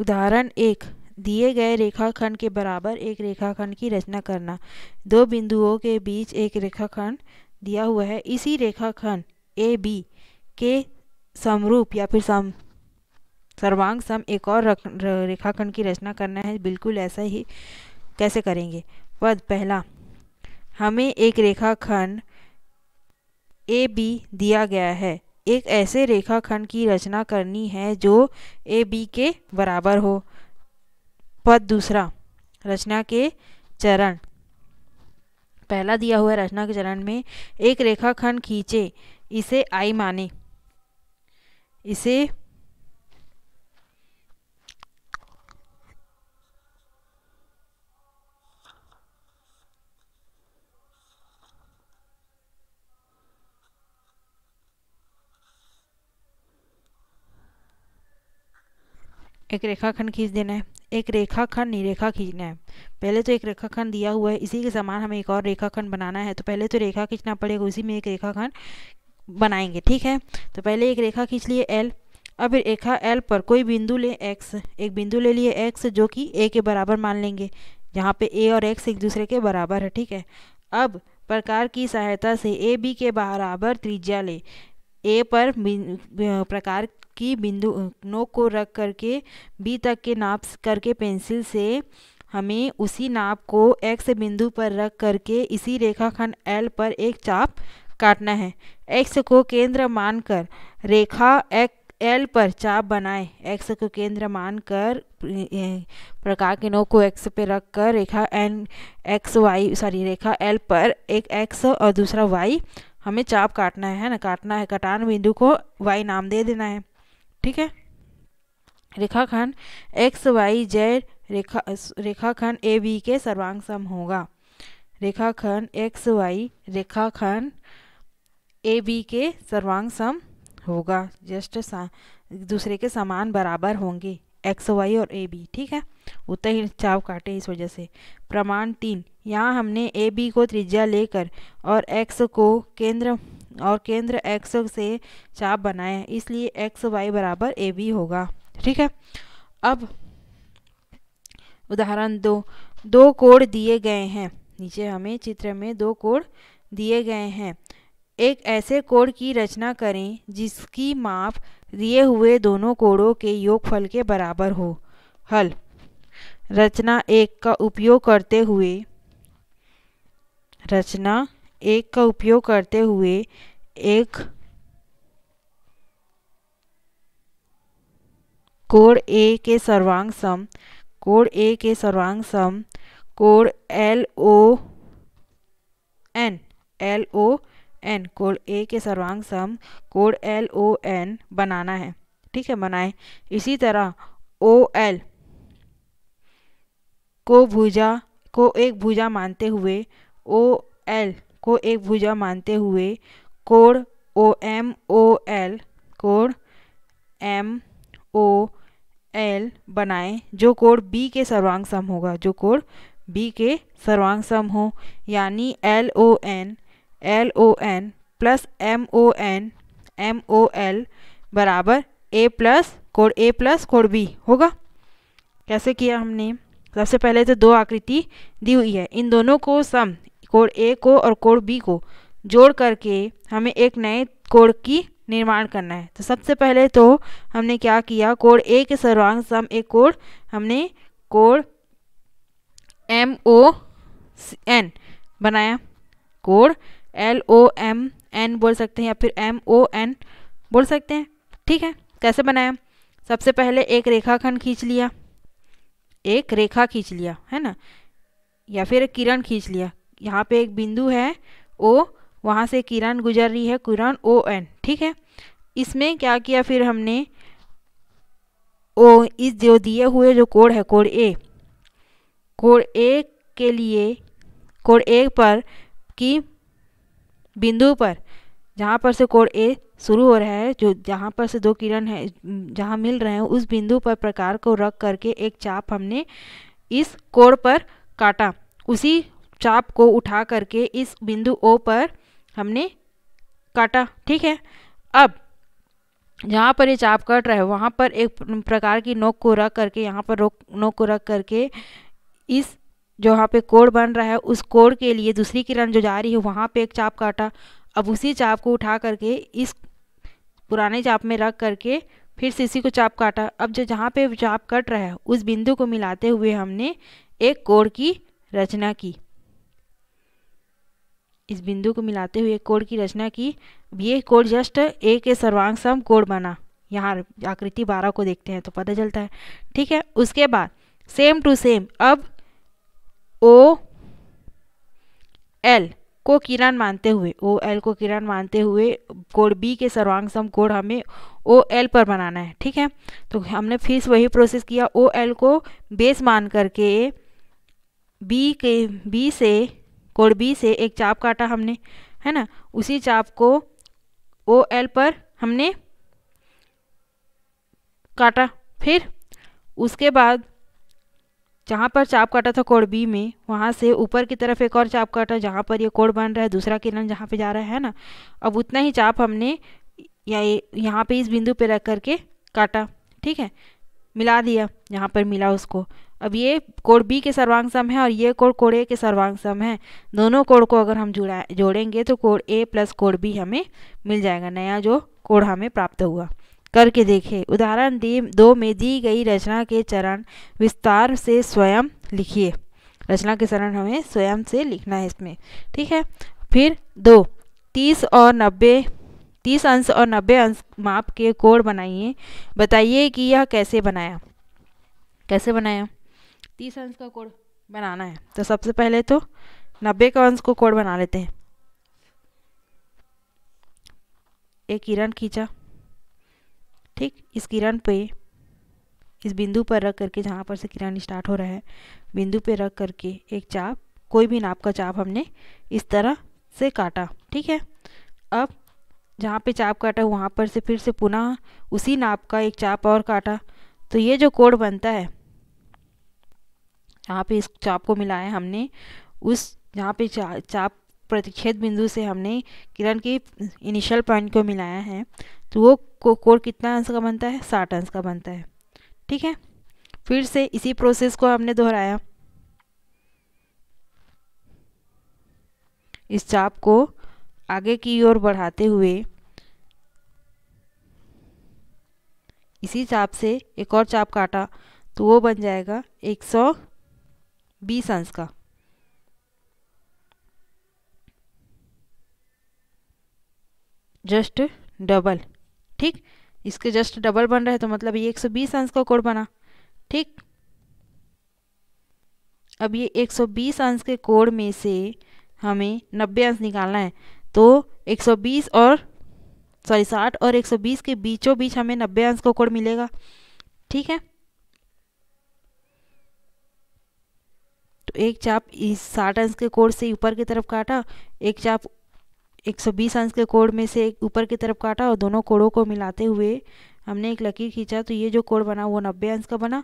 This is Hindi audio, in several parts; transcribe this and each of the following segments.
उदाहरण एक दिए गए रेखाखंड के बराबर एक रेखाखंड की रचना करना दो बिंदुओं के बीच एक रेखाखंड दिया हुआ है इसी रेखाखंड ए बी के समरूप या फिर सम सर्वांग सम एक और रेखाखंड की रचना करना है बिल्कुल ऐसा ही कैसे करेंगे पद पहला हमें एक रेखाखंड ए बी दिया गया है एक ऐसे रेखाखंड की रचना करनी है जो ए बी के बराबर हो पद दूसरा रचना के चरण पहला दिया हुआ रचना के चरण में एक रेखाखंड खींचे इसे आई माने इसे एक रेखाखंड खींच देना है एक रेखाखंड निरेखा खींचना है पहले तो एक रेखाखंड दिया हुआ है इसी के समान हमें एक और रेखाखंड बनाना है तो पहले तो रेखा खींचना पड़ेगा उसी में एक रेखाखंड बनाएंगे ठीक है तो पहले एक रेखा खींच लिए एल अब रेखा एल पर कोई बिंदु ले एक्स एक बिंदु ले लिए एक्स जो कि ए के बराबर मान लेंगे यहाँ पे ए और एक्स एक दूसरे के बराबर है ठीक है अब प्रकार की सहायता से ए बी के बराबर त्रिज्या ले ए पर प्रकार की बिंदु नोक को रख करके बी तक के नाप करके पेंसिल से हमें उसी नाप को एक्स बिंदु पर रख करके इसी रेखाखंड एल पर एक चाप काटना है एक्स को केंद्र मानकर रेखा एक एल पर चाप बनाएं एक्स को केंद्र मानकर प्रकार के नोक को एक्स पे रख कर रेखा एन एक्स वाई सॉरी रेखा एल पर एक एक्स और दूसरा वाई हमें चाप काटना है ना काटना है कटान बिंदु को वाई नाम दे देना है ठीक है रेखाखंड एक्स वाई जेड रेखा रेखाखंड ए बी के सर्वांग सम होगा रेखाखंड एक्स वाई रेखाखंड ए बी के सर्वांग सम होगा जस्ट दूसरे के समान बराबर होंगे एक्स वाई और ए बी ठीक है उतर ही चाव काटे इस वजह से प्रमाण तीन यहाँ हमने ए बी को त्रिज्या लेकर और एक्स को केंद्र और केंद्र एक्स से चाप बनाया इसलिए एक्स वाई बराबर ए बी होगा ठीक है अब उदाहरण दो दो कोड दिए गए हैं नीचे हमें चित्र में दो कोड दिए गए हैं एक ऐसे कोड की रचना करें जिसकी माप दिए हुए दोनों कोडों के योगफल के बराबर हो हल रचना एक का उपयोग करते हुए रचना एक का उपयोग करते हुए एक कोड ए के सर्वांग सम कोड ए के सर्वांग सम कोड L O N L O N कोड ए के सर्वांग सम कोड एल ओ एन बनाना है ठीक है बनाए इसी तरह ओ एल को भुजा को एक भुजा मानते हुए ओ एल को एक भुजा मानते हुए कोण ओ एम ओ एल कोण एम ओ एल बनाएं जो कोण बी के सर्वांग सम होगा जो कोण बी के सर्वांग सम हो यानी L O N L O N plus M O N M O L बराबर ए प्लस कोड ए प्लस कोड बी होगा कैसे किया हमने सबसे पहले तो दो आकृति दी हुई है इन दोनों को सम कोड ए को और कोड बी को जोड़ करके हमें एक नए कोड की निर्माण करना है तो सबसे पहले तो हमने क्या किया कोड ए के सर्वांग सम एक कोड हमने कोड एम ओ एन बनाया कोड एल ओ एम एन बोल सकते हैं या फिर एम ओ एन बोल सकते हैं ठीक है कैसे बनाया सबसे पहले एक रेखाखंड खींच लिया एक रेखा खींच लिया है ना या फिर किरण खींच लिया यहाँ पे एक बिंदु है ओ वहाँ से किरण गुजर रही है किरण ओ एन ठीक है इसमें क्या किया फिर हमने ओ इस जो दिए हुए जो कोड है कोड ए कोड ए के लिए कोड ए पर कि बिंदु पर जहाँ पर से कोड ए शुरू हो रहा है जो जहाँ पर से दो किरण है जहाँ मिल रहे हैं उस बिंदु पर प्रकार को रख करके एक चाप हमने इस कोण पर काटा उसी चाप को उठा करके इस बिंदु ओ पर हमने काटा ठीक है अब जहाँ पर ये चाप कट रहा है वहाँ पर एक प्रकार की नोक को रख करके यहाँ पर रोक नोक को रख करके इस जो यहाँ पे कोड बन रहा है उस कोड के लिए दूसरी किरण जो जा रही है वहाँ पे एक चाप काटा अब उसी चाप को उठा करके इस पुराने चाप में रख करके फिर से इसी को चाप काटा अब जो जहाँ पे चाप कट रहा है उस बिंदु को मिलाते हुए हमने एक कोण की रचना की इस बिंदु को मिलाते हुए एक कोण की रचना की ये कोण जस्ट ए के सर्वांग सम कोण बना यहाँ आकृति बारह को देखते हैं तो पता चलता है ठीक है उसके बाद सेम टू सेम अब ओ एल को किरण मानते हुए ओ एल को किरण मानते हुए कोड बी के सर्वांग सम कोड हमें ओ एल पर बनाना है ठीक है तो हमने फिर वही प्रोसेस किया ओ एल को बेस मान करके बी के बी से कोड बी से एक चाप काटा हमने है ना उसी चाप को ओ एल पर हमने काटा फिर उसके बाद जहाँ पर चाप काटा था कोड़ बी में वहाँ से ऊपर की तरफ एक और चाप काटा जहाँ पर ये कोड बन रहा है दूसरा किरण जहाँ पे जा रहा है ना अब उतना ही चाप हमने या यहाँ पे इस बिंदु पे रख करके काटा ठीक है मिला दिया यहाँ पर मिला उसको अब ये कोड बी के सर्वांग सम है और ये कोड कोड ए के सर्वांग सम है दोनों कोड़ को अगर हम जुड़ा जोड़ेंगे तो कोड ए प्लस कोड बी हमें मिल जाएगा नया जो कोड़ हमें प्राप्त हुआ करके देखें उदाहरण दी दो में दी गई रचना के चरण विस्तार से स्वयं लिखिए रचना के चरण हमें स्वयं से लिखना है इसमें ठीक है फिर दो तीस और नब्बे तीस अंश और नब्बे अंश माप के कोण बनाइए बताइए कि यह कैसे बनाया कैसे बनाया तीस अंश का कोण बनाना है तो सबसे पहले तो नब्बे का अंश को कोण बना लेते हैं एक किरण खींचा ठीक इस किरण पे इस बिंदु पर रख करके जहाँ पर से किरण स्टार्ट हो रहा है बिंदु पे रख करके एक चाप कोई भी नाप का चाप हमने इस तरह से काटा ठीक है अब जहाँ पे चाप काटा वहाँ पर से फिर से पुनः उसी नाप का एक चाप और काटा तो ये जो कोड बनता है जहाँ पे इस चाप को मिलाया हमने उस जहाँ पे चाप प्रतिच्छेद बिंदु से हमने किरण की इनिशियल पॉइंट को मिलाया है तो वो को कितना अंश का बनता है साठ अंश का बनता है ठीक है फिर से इसी प्रोसेस को हमने दोहराया इस चाप को आगे की ओर बढ़ाते हुए इसी चाप से एक और चाप काटा तो वो बन जाएगा एक सौ बीस अंश का जस्ट डबल ठीक इसके जस्ट डबल बन रहा है तो मतलब ये 120 अंश का कोण बना ठीक अब ये 120 अंश के कोण में से हमें 90 अंश निकालना है तो 120 और सॉरी 60 और 120 के बीचों बीच हमें 90 अंश का कोण मिलेगा ठीक है तो एक चाप इस 60 अंश के कोण से ऊपर की तरफ काटा एक चाप 120 अंश के कोण में से एक ऊपर की तरफ काटा और दोनों कोणों को मिलाते हुए हमने एक लकीर खींचा तो ये जो कोण बना वो नब्बे अंश का बना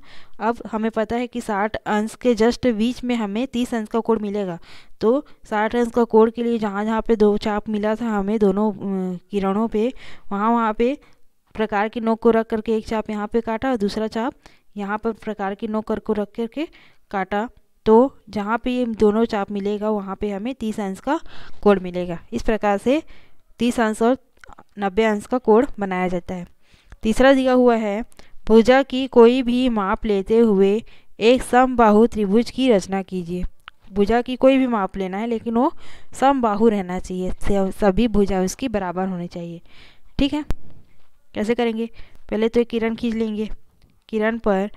अब हमें पता है कि साठ अंश के जस्ट बीच में हमें तीस अंश का कोण मिलेगा तो साठ अंश का कोण के लिए जहाँ जहाँ पे दो चाप मिला था हमें दोनों किरणों पे वहाँ वहाँ पे प्रकार की नोक को रख करके एक चाप यहाँ पे काटा और दूसरा चाप यहाँ पर प्रकार की नोक कर को रख करके काटा तो जहाँ पे ये दोनों चाप मिलेगा वहाँ पे हमें तीस अंश का कोड मिलेगा इस प्रकार से तीस अंश और नब्बे अंश का कोड बनाया जाता है तीसरा दिया हुआ है भुजा की कोई भी माप लेते हुए एक समबाहु त्रिभुज की रचना कीजिए भुजा की कोई भी माप लेना है लेकिन वो समबाहु रहना चाहिए सभी भुजा उसकी बराबर होनी चाहिए ठीक है कैसे करेंगे पहले तो एक किरण खींच लेंगे किरण पर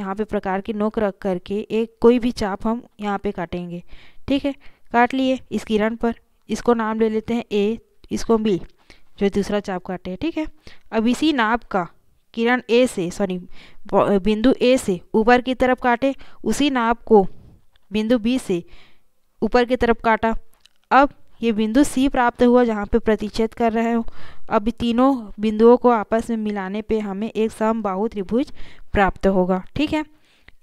यहाँ पे प्रकार की नोक रख करके एक कोई भी चाप हम यहाँ पे काटेंगे ठीक है काट लिए इस किरण पर इसको नाम ले लेते हैं ए इसको बी जो दूसरा चाप काटे ठीक है अब इसी नाप का किरण ए से सॉरी बिंदु ए से ऊपर की तरफ काटे उसी नाप को बिंदु बी से ऊपर की तरफ काटा अब ये बिंदु सी प्राप्त हुआ जहाँ पे प्रतिच्छेद कर रहे हो अब तीनों बिंदुओं को आपस में मिलाने पे हमें एक समबाहु त्रिभुज प्राप्त होगा ठीक है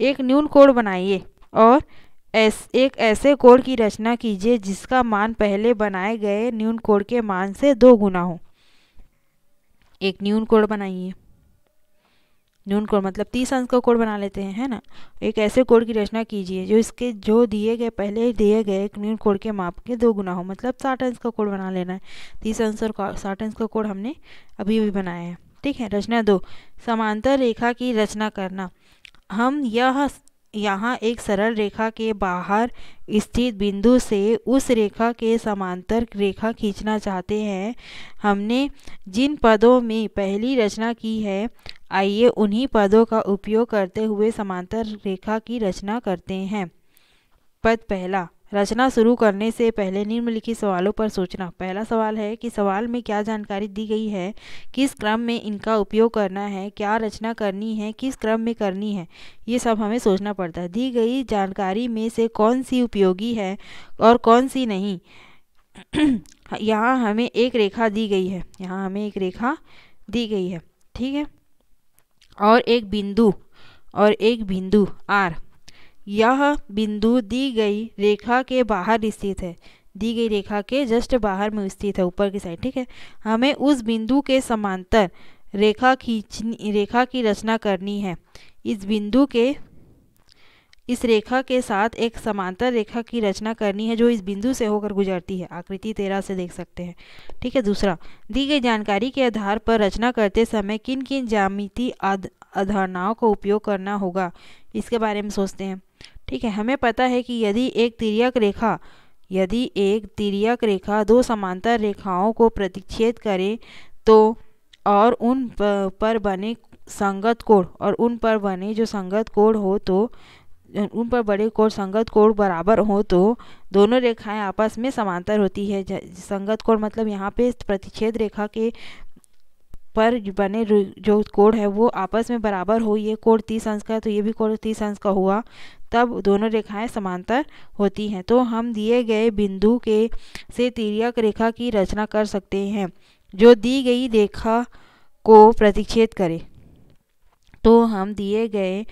एक न्यून कोण बनाइए और एस एक ऐसे कोण की रचना कीजिए जिसका मान पहले बनाए गए न्यून कोण के मान से दो गुना हो एक न्यून कोण बनाइए न्यून कोड मतलब तीस अंश का कोड बना लेते हैं है ना एक ऐसे कोड की रचना कीजिए जो इसके जो दिए गए पहले दिए गए एक न्यून कोड के माप के दो गुना हो मतलब साठ अंश का कोड बना लेना है तीस अंश और साठ अंश का कोड हमने अभी भी बनाया है ठीक है रचना दो समांतर रेखा की रचना करना हम यह यहाँ एक सरल रेखा के बाहर स्थित बिंदु से उस रेखा के समांतर रेखा खींचना चाहते हैं हमने जिन पदों में पहली रचना की है आइए उन्हीं पदों का उपयोग करते हुए समांतर रेखा की रचना करते हैं पद पहला रचना शुरू करने से पहले निम्नलिखित सवालों पर सोचना पहला सवाल है कि सवाल में क्या जानकारी दी गई है किस क्रम में इनका उपयोग करना है क्या रचना करनी है किस क्रम में करनी है ये सब हमें सोचना पड़ता है दी गई जानकारी में से कौन सी उपयोगी है और कौन सी नहीं यहाँ हमें एक रेखा दी गई है यहाँ हमें एक रेखा दी गई है ठीक है और एक बिंदु और एक बिंदु आर यह बिंदु दी गई रेखा के बाहर स्थित है दी गई रेखा के जस्ट बाहर में स्थित है ऊपर की साइड ठीक है हमें उस बिंदु के समांतर रेखा खींचनी रेखा की रचना करनी है इस बिंदु के इस रेखा के साथ एक समांतर रेखा की रचना करनी है जो इस बिंदु से होकर गुजरती है आकृति तेरह से देख सकते हैं ठीक है दूसरा दी गई जानकारी के आधार पर रचना करते समय किन किन जामिति अधारणाओं का उपयोग करना होगा इसके बारे में सोचते हैं ठीक है हमें पता है कि यदि एक तिरक रेखा यदि एक तिरक रेखा दो समांतर रेखाओं को प्रतिच्छेद करे तो और उन पर बने संगत कोण और उन पर बने जो संगत कोण हो तो उन पर बड़े कोण संगत कोण बराबर हो तो दोनों रेखाएं आपस में समांतर होती है संगत कोण मतलब यहाँ पे प्रतिच्छेद रेखा के पर बने जो कोण है वो आपस में बराबर हो ये कोण तीस अंश का है तो ये भी कोण तीस अंश का हुआ तब दोनों रेखाएं समांतर होती हैं तो हम दिए गए बिंदु के से तिरक रेखा की रचना कर सकते हैं जो दी गई रेखा को प्रतिच्छेद करे तो हम दिए गए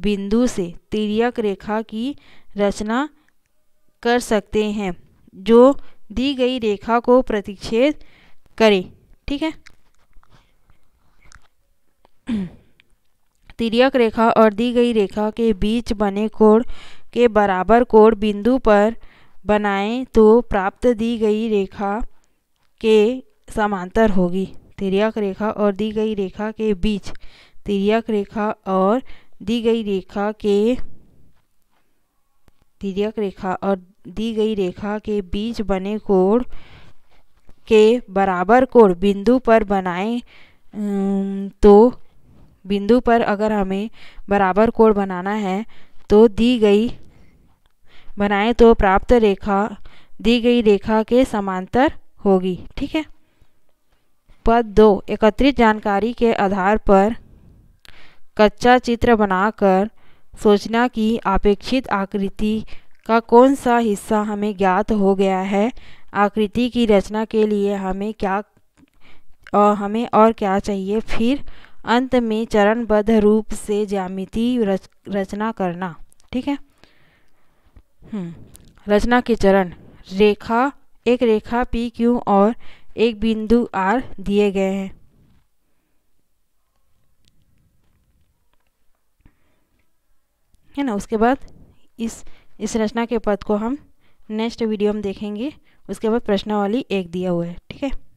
बिंदु से तिरक रेखा की रचना कर सकते हैं जो दी गई रेखा को प्रतिच्छेद करे ठीक है तिरक रेखा और दी गई रेखा के बीच बने कोण के बराबर कोण बिंदु पर बनाएं तो प्राप्त दी गई रेखा के समांतर होगी तिरक रेखा और दी गई रेखा के बीच तिरक रेखा और दी गई रेखा के तिरक रेखा और दी गई रेखा के बीच बने कोण के बराबर कोण बिंदु पर बनाए तो बिंदु पर अगर हमें बराबर कोण बनाना है तो दी गई बनाए तो प्राप्त रेखा दी गई रेखा के समांतर होगी ठीक है पद दो एकत्रित जानकारी के आधार पर कच्चा चित्र बनाकर सोचना कि अपेक्षित आकृति का कौन सा हिस्सा हमें ज्ञात हो गया है आकृति की रचना के लिए हमें क्या और हमें और क्या चाहिए फिर अंत में चरणबद्ध रूप से ज्यामिति रच, रचना करना ठीक है हम्म, रचना के चरण रेखा एक रेखा पी क्यू और एक बिंदु आर दिए गए हैं है ना उसके बाद इस इस रचना के पद को हम नेक्स्ट वीडियो में देखेंगे उसके बाद प्रश्नावली एक दिया हुआ है ठीक है